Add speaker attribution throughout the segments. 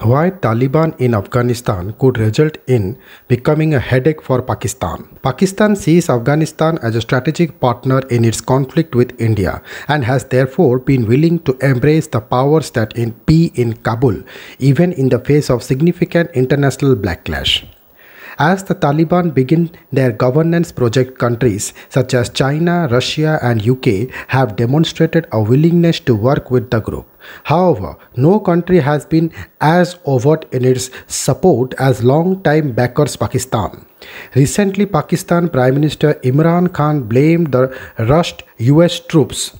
Speaker 1: Why Taliban in Afghanistan could result in becoming a headache for Pakistan. Pakistan sees Afghanistan as a strategic partner in its conflict with India and has therefore been willing to embrace the powers that be in Kabul, even in the face of significant international backlash as the Taliban begin their governance project countries such as China, Russia and UK have demonstrated a willingness to work with the group. However, no country has been as overt in its support as long-time backers Pakistan. Recently, Pakistan Prime Minister Imran Khan blamed the rushed US troops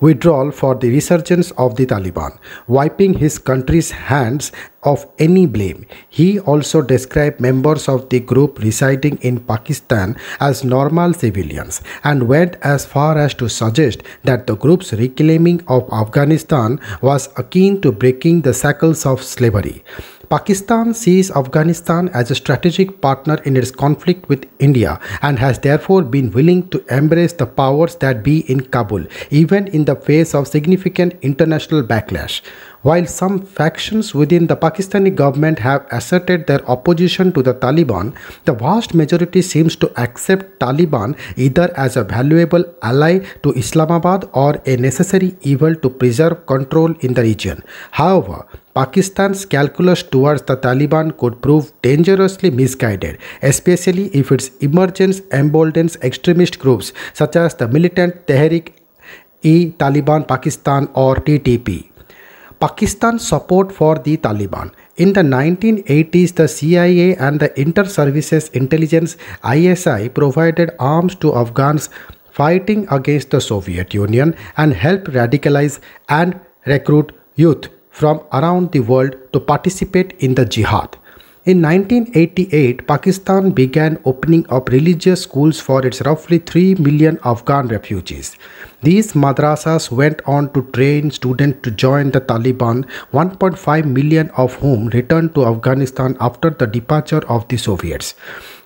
Speaker 1: withdrawal for the resurgence of the Taliban, wiping his country's hands of any blame. He also described members of the group residing in Pakistan as normal civilians and went as far as to suggest that the group's reclaiming of Afghanistan was akin to breaking the shackles of slavery. Pakistan sees Afghanistan as a strategic partner in its conflict with India and has therefore been willing to embrace the powers that be in Kabul, even in the face of significant international backlash. While some factions within the Pakistani government have asserted their opposition to the Taliban, the vast majority seems to accept Taliban either as a valuable ally to Islamabad or a necessary evil to preserve control in the region. However, Pakistan's calculus towards the Taliban could prove dangerously misguided, especially if its emergence emboldens extremist groups such as the militant Tehrik-e-Taliban Pakistan or TTP. Pakistan's support for the Taliban. In the 1980s, the CIA and the Inter-Services Intelligence ISI provided arms to Afghans fighting against the Soviet Union and helped radicalize and recruit youth from around the world to participate in the jihad. In 1988, Pakistan began opening up religious schools for its roughly 3 million Afghan refugees. These madrasas went on to train students to join the Taliban, 1.5 million of whom returned to Afghanistan after the departure of the Soviets.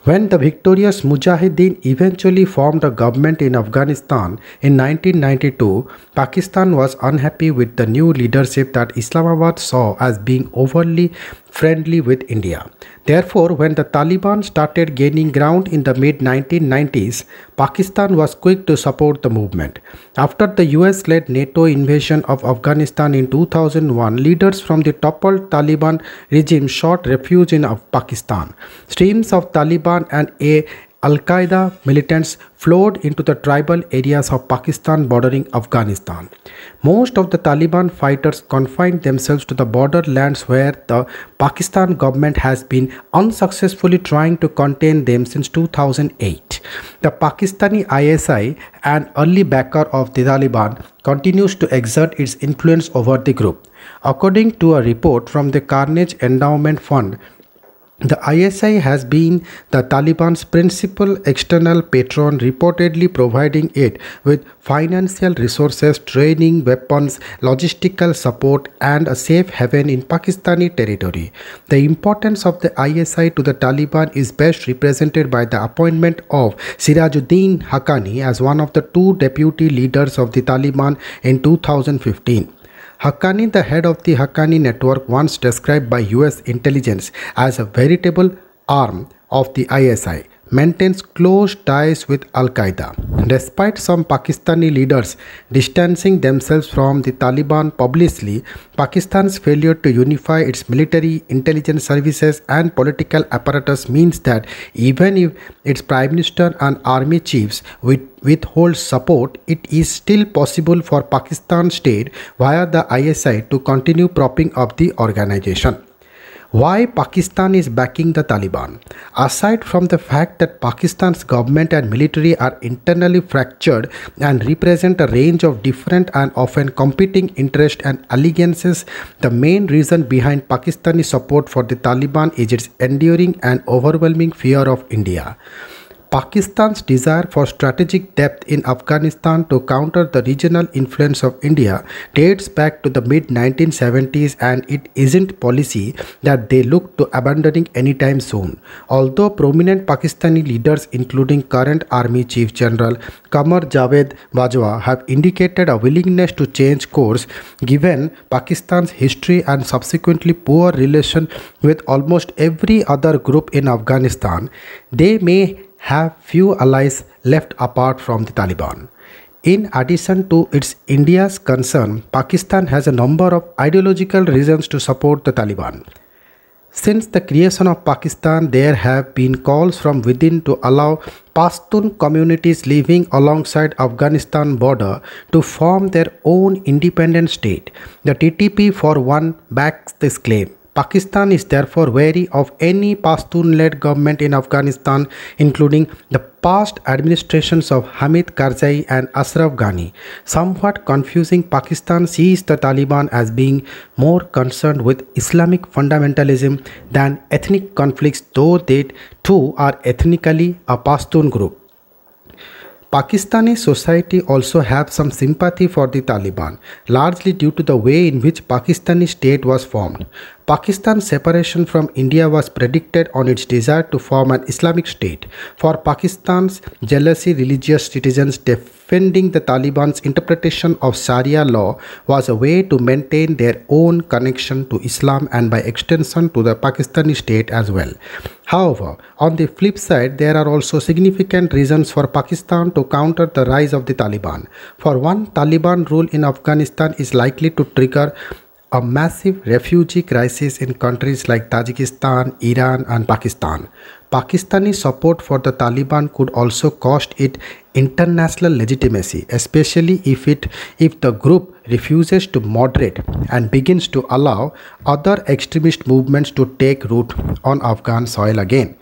Speaker 1: When the victorious Mujahideen eventually formed a government in Afghanistan in 1992, Pakistan was unhappy with the new leadership that Islamabad saw as being overly friendly with India. Therefore, when the Taliban started gaining ground in the mid 1990s, Pakistan was quick to support the movement. After the US led NATO invasion of Afghanistan in 2001, leaders from the toppled Taliban regime sought refuge in Pakistan. Streams of Taliban and a Al Qaeda militants flowed into the tribal areas of Pakistan bordering Afghanistan. Most of the Taliban fighters confined themselves to the borderlands where the Pakistan government has been unsuccessfully trying to contain them since 2008. The Pakistani ISI, an early backer of the Taliban, continues to exert its influence over the group. According to a report from the Carnage Endowment Fund, the ISI has been the Taliban's principal external patron, reportedly providing it with financial resources, training, weapons, logistical support, and a safe haven in Pakistani territory. The importance of the ISI to the Taliban is best represented by the appointment of Sirajuddin Haqqani as one of the two deputy leaders of the Taliban in 2015. Haqqani, the head of the Haqqani network, once described by US intelligence as a veritable arm of the ISI maintains close ties with Al Qaeda. Despite some Pakistani leaders distancing themselves from the Taliban publicly, Pakistan's failure to unify its military, intelligence services, and political apparatus means that even if its prime minister and army chiefs withhold support, it is still possible for Pakistan state via the ISI to continue propping up the organization. Why Pakistan is backing the Taliban? Aside from the fact that Pakistan's government and military are internally fractured and represent a range of different and often competing interests and allegiances, the main reason behind Pakistani support for the Taliban is its enduring and overwhelming fear of India. Pakistan's desire for strategic depth in Afghanistan to counter the regional influence of India dates back to the mid 1970s and it isn't policy that they look to abandoning anytime soon. Although prominent Pakistani leaders, including current Army Chief General Kamal Javed Bajwa, have indicated a willingness to change course given Pakistan's history and subsequently poor relation with almost every other group in Afghanistan, they may have few allies left apart from the Taliban. In addition to its India's concern, Pakistan has a number of ideological reasons to support the Taliban. Since the creation of Pakistan, there have been calls from within to allow Pashtun communities living alongside Afghanistan border to form their own independent state. The TTP for one backs this claim. Pakistan is therefore wary of any Pashtun-led government in Afghanistan, including the past administrations of Hamid Karzai and Ashraf Ghani, somewhat confusing Pakistan sees the Taliban as being more concerned with Islamic fundamentalism than ethnic conflicts, though they too are ethnically a Pashtun group. Pakistani society also have some sympathy for the Taliban, largely due to the way in which Pakistani state was formed. Pakistan's separation from India was predicted on its desire to form an Islamic state. For Pakistan's jealousy, religious citizens defending the Taliban's interpretation of Sharia law was a way to maintain their own connection to Islam and by extension to the Pakistani state as well. However, on the flip side, there are also significant reasons for Pakistan to counter the rise of the Taliban. For one, Taliban rule in Afghanistan is likely to trigger a massive refugee crisis in countries like Tajikistan, Iran, and Pakistan. Pakistani support for the Taliban could also cost it international legitimacy, especially if it if the group refuses to moderate and begins to allow other extremist movements to take root on Afghan soil again.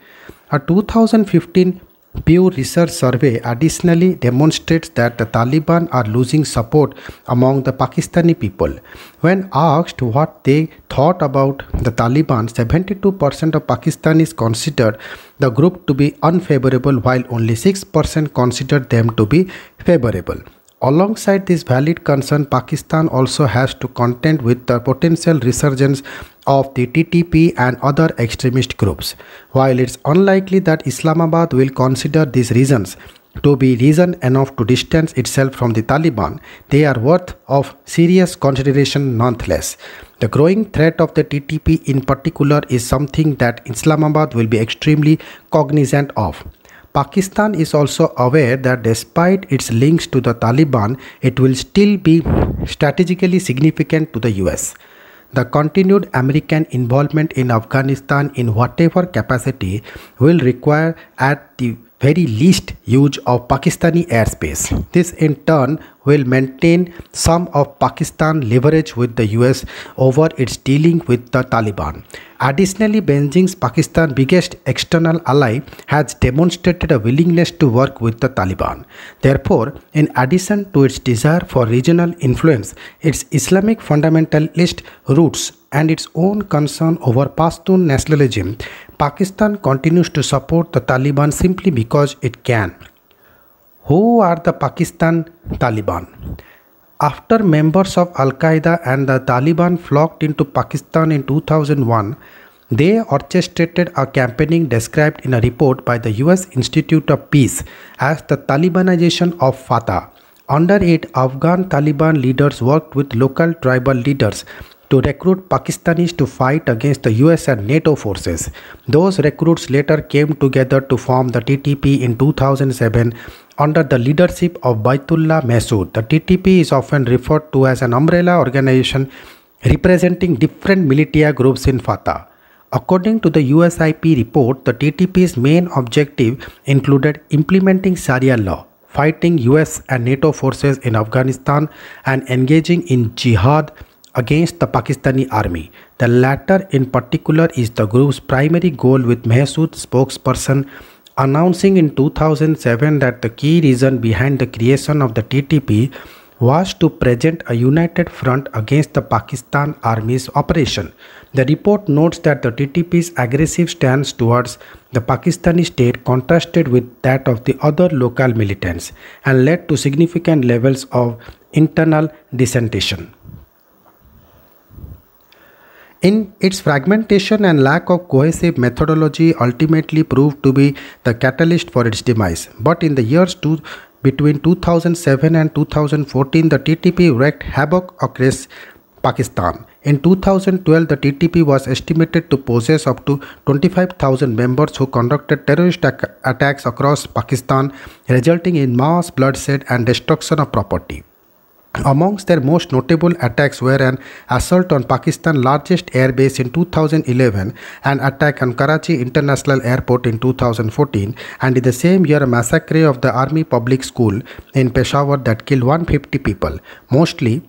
Speaker 1: A 2015 Pew Research survey additionally demonstrates that the Taliban are losing support among the Pakistani people. When asked what they thought about the Taliban, 72% of Pakistanis considered the group to be unfavorable while only 6% considered them to be favorable. Alongside this valid concern, Pakistan also has to contend with the potential resurgence of the TTP and other extremist groups. While it's unlikely that Islamabad will consider these reasons to be reason enough to distance itself from the Taliban, they are worth of serious consideration nonetheless. The growing threat of the TTP in particular is something that Islamabad will be extremely cognizant of. Pakistan is also aware that despite its links to the Taliban, it will still be strategically significant to the US. The continued American involvement in Afghanistan in whatever capacity will require at the very least use of Pakistani airspace. This in turn will maintain some of Pakistan's leverage with the US over its dealing with the Taliban. Additionally, Beijing's Pakistan's biggest external ally has demonstrated a willingness to work with the Taliban. Therefore, in addition to its desire for regional influence, its Islamic fundamentalist roots and its own concern over Pashtun nationalism, Pakistan continues to support the Taliban simply because it can. Who are the Pakistan Taliban? After members of Al Qaeda and the Taliban flocked into Pakistan in 2001, they orchestrated a campaigning described in a report by the US Institute of Peace as the Talibanization of Fatah. Under it, Afghan Taliban leaders worked with local tribal leaders to recruit Pakistanis to fight against the US and NATO forces. Those recruits later came together to form the TTP in 2007 under the leadership of Baitullah Masood. The TTP is often referred to as an umbrella organization representing different militia groups in Fatah. According to the USIP report, the TTP's main objective included implementing Sharia law, fighting US and NATO forces in Afghanistan, and engaging in jihad against the Pakistani army. The latter in particular is the group's primary goal with Mehsud spokesperson announcing in 2007 that the key reason behind the creation of the TTP was to present a united front against the Pakistan Army's operation. The report notes that the TTP's aggressive stance towards the Pakistani state contrasted with that of the other local militants and led to significant levels of internal dissension. In its fragmentation and lack of cohesive methodology ultimately proved to be the catalyst for its demise. But in the years two, between 2007 and 2014, the TTP wreaked havoc across Pakistan. In 2012, the TTP was estimated to possess up to 25,000 members who conducted terrorist attacks across Pakistan, resulting in mass bloodshed and destruction of property. Amongst their most notable attacks were an assault on Pakistan's largest airbase in 2011, an attack on Karachi International Airport in 2014, and in the same year a massacre of the Army Public School in Peshawar that killed 150 people, mostly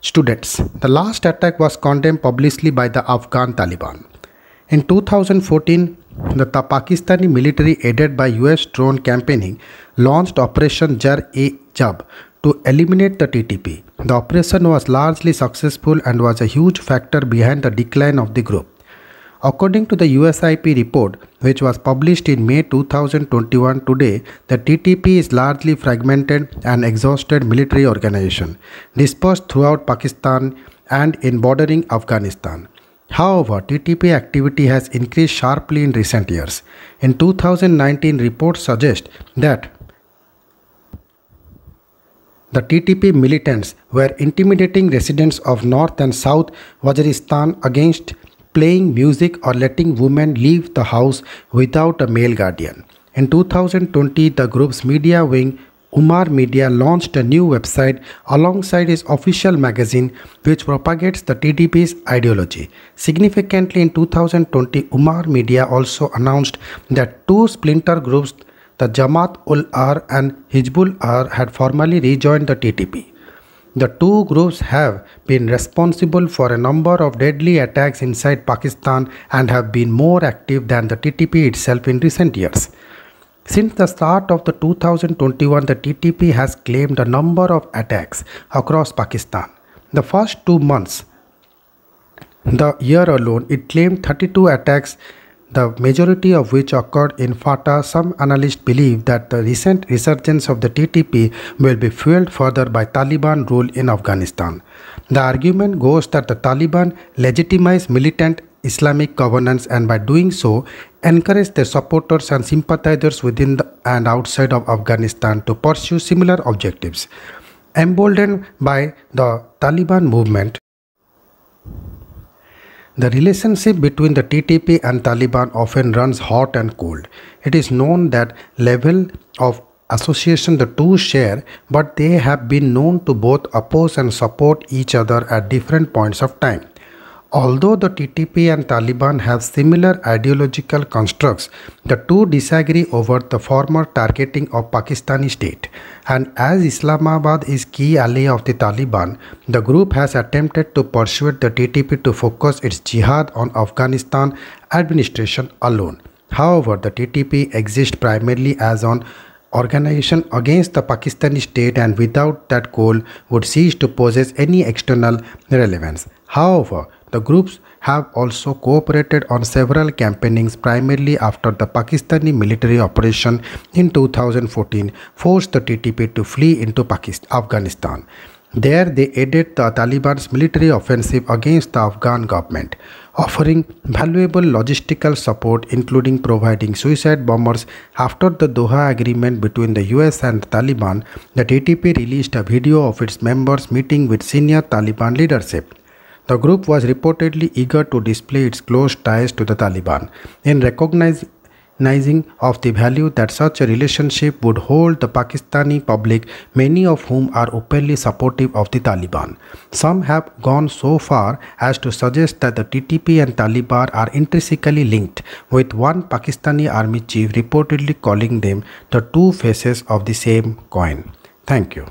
Speaker 1: students. The last attack was condemned publicly by the Afghan Taliban. In 2014, the Pakistani military, aided by US drone campaigning, launched Operation Jar-e-Jab to eliminate the TTP. The operation was largely successful and was a huge factor behind the decline of the group. According to the USIP report, which was published in May 2021 today, the TTP is largely fragmented and exhausted military organization, dispersed throughout Pakistan and in bordering Afghanistan. However, TTP activity has increased sharply in recent years. In 2019, reports suggest that the TTP militants were intimidating residents of North and South Waziristan against playing music or letting women leave the house without a male guardian. In 2020, the group's media wing Umar Media launched a new website alongside its official magazine which propagates the TTP's ideology. Significantly in 2020, Umar Media also announced that two splinter groups the Jamaat ul Ar and Hizbul Ar had formally rejoined the TTP. The two groups have been responsible for a number of deadly attacks inside Pakistan and have been more active than the TTP itself in recent years. Since the start of the 2021, the TTP has claimed a number of attacks across Pakistan. The first two months, the year alone, it claimed 32 attacks the majority of which occurred in FATA, some analysts believe that the recent resurgence of the TTP will be fueled further by Taliban rule in Afghanistan. The argument goes that the Taliban legitimize militant Islamic governance and by doing so encourage their supporters and sympathizers within and outside of Afghanistan to pursue similar objectives. Emboldened by the Taliban movement, the relationship between the TTP and Taliban often runs hot and cold. It is known that level of association the two share, but they have been known to both oppose and support each other at different points of time. Although the TTP and Taliban have similar ideological constructs, the two disagree over the former targeting of Pakistani state. And as Islamabad is key ally of the Taliban, the group has attempted to persuade the TTP to focus its jihad on Afghanistan administration alone. However, the TTP exists primarily as an organization against the Pakistani state and without that goal would cease to possess any external relevance. However, the groups have also cooperated on several campaignings primarily after the Pakistani military operation in 2014 forced the TTP to flee into Pakistan, Afghanistan. There they aided the Taliban's military offensive against the Afghan government, offering valuable logistical support including providing suicide bombers. After the Doha agreement between the US and the Taliban, the TTP released a video of its members meeting with senior Taliban leadership. The group was reportedly eager to display its close ties to the Taliban. In recognizing of the value that such a relationship would hold the Pakistani public, many of whom are openly supportive of the Taliban. Some have gone so far as to suggest that the TTP and Taliban are intrinsically linked, with one Pakistani army chief reportedly calling them the two faces of the same coin. Thank you.